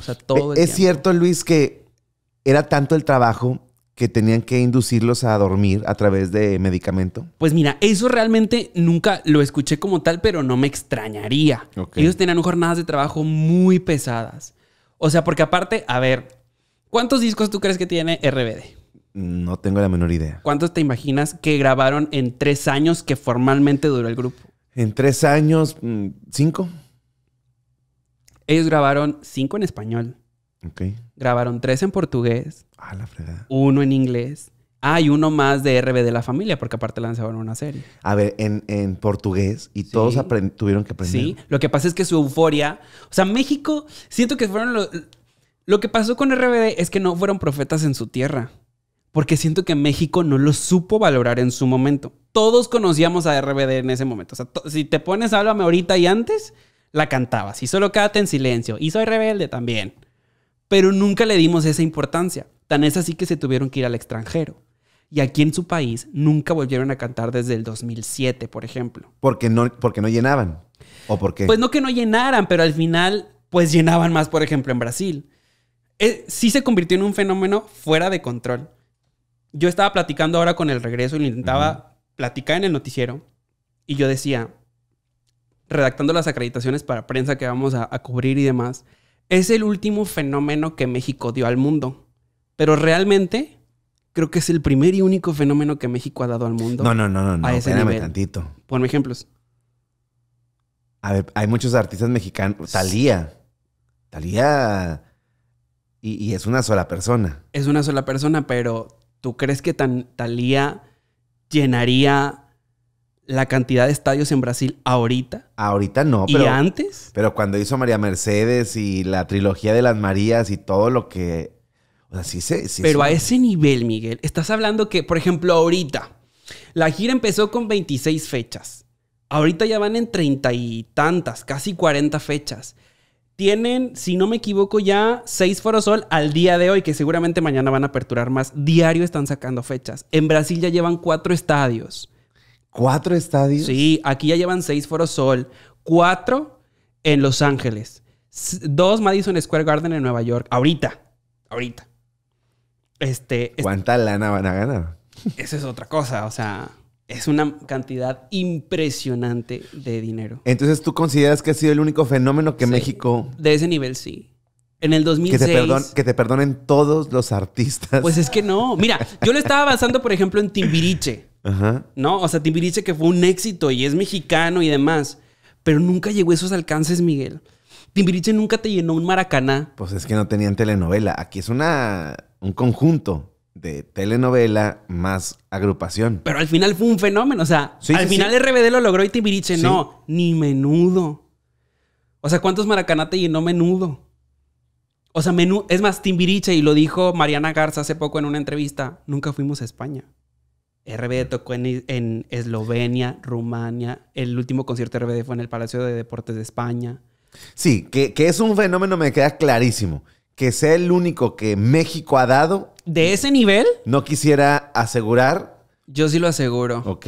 O sea, todo Es cierto, Luis, que era tanto el trabajo que tenían que inducirlos a dormir a través de medicamento? Pues mira, eso realmente nunca lo escuché como tal, pero no me extrañaría. Ellos tenían jornadas de trabajo muy pesadas. O sea, porque aparte, a ver, ¿cuántos discos tú crees que tiene RBD? No tengo la menor idea. ¿Cuántos te imaginas que grabaron en tres años que formalmente duró el grupo? En tres años, mm, cinco. Ellos grabaron cinco en español. Ok. Grabaron tres en portugués. Ah, la fregada. Uno en inglés. Ah, y uno más de RBD de la familia, porque aparte lanzaron una serie. A ver, en, portugués y todos tuvieron que aprender. Sí, lo que pasa es que su euforia. O sea, México, siento que fueron los. Lo que pasó con RBD es que no fueron profetas en su tierra, porque siento que México no lo supo valorar en su momento. Todos conocíamos a RBD en ese momento. O sea, si te pones Háblame ahorita y antes, la cantabas. Y solo cate en silencio. Y soy rebelde también. Pero nunca le dimos esa importancia. Tan es así que se tuvieron que ir al extranjero. Y aquí en su país nunca volvieron a cantar desde el 2007, por ejemplo. Porque no, porque no llenaban. ¿O por qué? Pues no que no llenaran, pero al final, pues llenaban más, por ejemplo, en Brasil. Eh, sí se convirtió en un fenómeno fuera de control. Yo estaba platicando ahora con el regreso y lo intentaba platicar en el noticiero. Y yo decía, redactando las acreditaciones para prensa que vamos a, cubrir y demás, es el último fenómeno que México dio al mundo. Pero realmente creo que es el primer y único fenómeno que México ha dado al mundo. No, no, no, no, no. tantito. Ponme ejemplos. A ver, hay muchos artistas mexicanos. Talía. Talía. Y, es una sola persona. Es una sola persona, pero ¿tú crees que tan, Talía llenaría la cantidad de estadios en Brasil ahorita. Ahorita no, pero. ¿Y antes? Pero cuando hizo María Mercedes y la trilogía de las Marías y todo lo que. O sea, sí se. Sí pero a ese nivel, Miguel, estás hablando que, por ejemplo, ahorita. La gira empezó con 26 fechas. Ahorita ya van en treinta y tantas, casi 40 fechas. Tienen, si no me equivoco, ya seis Forosol al día de hoy, que seguramente mañana van a aperturar más. Diario están sacando fechas. En Brasil ya llevan cuatro estadios. ¿Cuatro estadios? Sí, aquí ya llevan seis Foro Sol, cuatro en Los Ángeles, dos Madison Square Garden en Nueva York, ahorita, ahorita. Este, ¿Cuánta lana van a ganar? Esa es otra cosa, o sea, es una cantidad impresionante de dinero. Entonces, ¿tú consideras que ha sido el único fenómeno que México... De ese nivel, sí. En el 2006... Que te, que te perdonen todos los artistas. Pues es que no. Mira, yo lo estaba basando, por ejemplo, en Timbiriche. ¿No? O sea, Timbiriche que fue un éxito y es mexicano y demás. Pero nunca llegó a esos alcances, Miguel. Timbiriche nunca te llenó un maracaná. Pues es que no tenían telenovela. Aquí es una, un conjunto de telenovela más agrupación. Pero al final fue un fenómeno. O sea, al final RBD lo logró y Timbiriche no. Ni menudo. O sea, ¿cuántos maracaná te llenó menudo? O sea, es más, Timbiriche, y lo dijo Mariana Garza hace poco en una entrevista, nunca fuimos a España. RBD tocó en, Eslovenia, Rumania. El último concierto RBD fue en el Palacio de Deportes de España. Sí, que, que es un fenómeno, me queda clarísimo. Que sea el único que México ha dado. ¿De ese nivel? No quisiera asegurar. Yo sí lo aseguro. Ok.